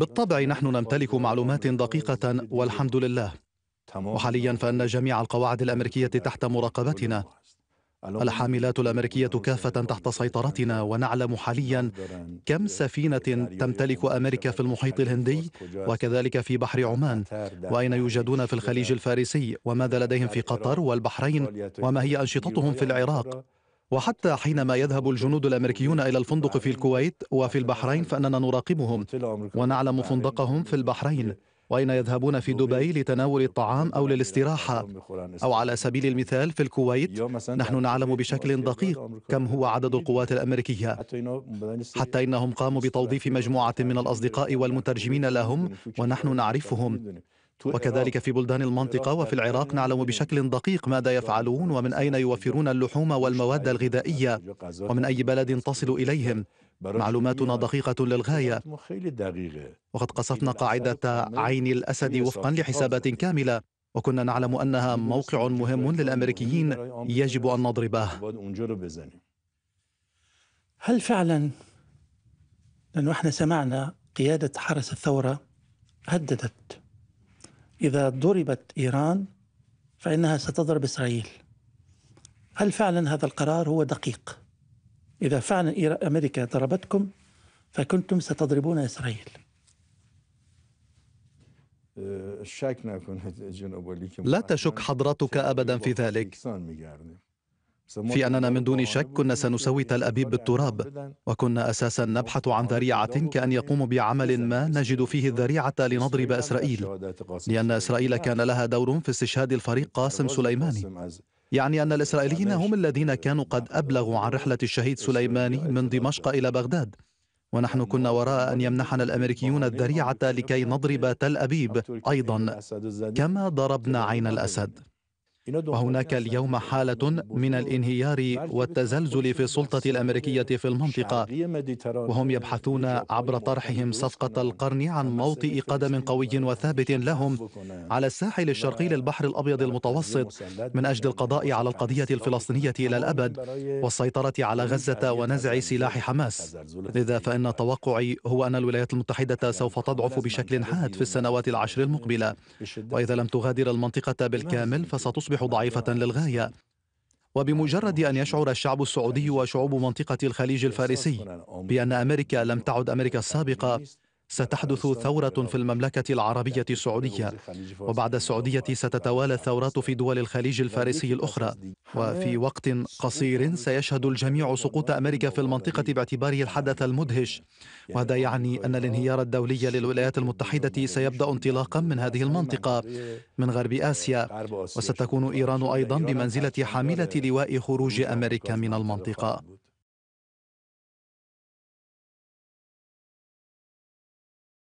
بالطبع نحن نمتلك معلومات دقيقة والحمد لله وحاليا فإن جميع القواعد الأمريكية تحت مراقبتنا الحاملات الأمريكية كافة تحت سيطرتنا ونعلم حاليا كم سفينة تمتلك أمريكا في المحيط الهندي وكذلك في بحر عمان وأين يوجدون في الخليج الفارسي وماذا لديهم في قطر والبحرين وما هي أنشطتهم في العراق وحتى حينما يذهب الجنود الامريكيون الى الفندق في الكويت وفي البحرين فاننا نراقبهم ونعلم فندقهم في البحرين واين يذهبون في دبي لتناول الطعام او للاستراحه او على سبيل المثال في الكويت نحن نعلم بشكل دقيق كم هو عدد القوات الامريكيه حتى انهم قاموا بتوظيف مجموعه من الاصدقاء والمترجمين لهم ونحن نعرفهم وكذلك في بلدان المنطقة وفي العراق نعلم بشكل دقيق ماذا يفعلون ومن أين يوفرون اللحوم والمواد الغذائية ومن أي بلد تصل إليهم معلوماتنا دقيقة للغاية وقد قصفنا قاعدة عين الأسد وفقا لحسابات كاملة وكنا نعلم أنها موقع مهم للأمريكيين يجب أن نضربه هل فعلا لأنه احنا سمعنا قيادة حرس الثورة هددت إذا ضربت إيران فإنها ستضرب إسرائيل هل فعلا هذا القرار هو دقيق؟ إذا فعلا أمريكا ضربتكم فكنتم ستضربون إسرائيل أه، لا تشك حضرتك أبدا في ذلك في أننا من دون شك كنا سنسوي تل ابيب بالتراب وكنا أساسا نبحث عن ذريعة كأن يقوموا بعمل ما نجد فيه الذريعة لنضرب إسرائيل لأن إسرائيل كان لها دور في استشهاد الفريق قاسم سليماني يعني أن الإسرائيليين هم الذين كانوا قد أبلغوا عن رحلة الشهيد سليماني من دمشق إلى بغداد ونحن يعني كنا وراء أن يمنحنا الأمريكيون الذريعة لكي نضرب تل أبيب أيضا كما ضربنا عين الأسد وهناك اليوم حالة من الانهيار والتزلزل في السلطة الأمريكية في المنطقة وهم يبحثون عبر طرحهم صفقة القرن عن موطئ قدم قوي وثابت لهم على الساحل الشرقي للبحر الأبيض المتوسط من أجل القضاء على القضية الفلسطينية إلى الأبد والسيطرة على غزة ونزع سلاح حماس لذا فإن توقعي هو أن الولايات المتحدة سوف تضعف بشكل حاد في السنوات العشر المقبلة وإذا لم تغادر المنطقة بالكامل فستصبح تصبح ضعيفة للغاية وبمجرد أن يشعر الشعب السعودي وشعوب منطقة الخليج الفارسي بأن أمريكا لم تعد أمريكا السابقة ستحدث ثورة في المملكة العربية السعودية وبعد السعودية ستتوالى الثورات في دول الخليج الفارسي الأخرى وفي وقت قصير سيشهد الجميع سقوط أمريكا في المنطقة باعتباره الحدث المدهش وهذا يعني أن الانهيار الدولي للولايات المتحدة سيبدأ انطلاقا من هذه المنطقة من غرب آسيا وستكون إيران أيضا بمنزلة حاملة لواء خروج أمريكا من المنطقة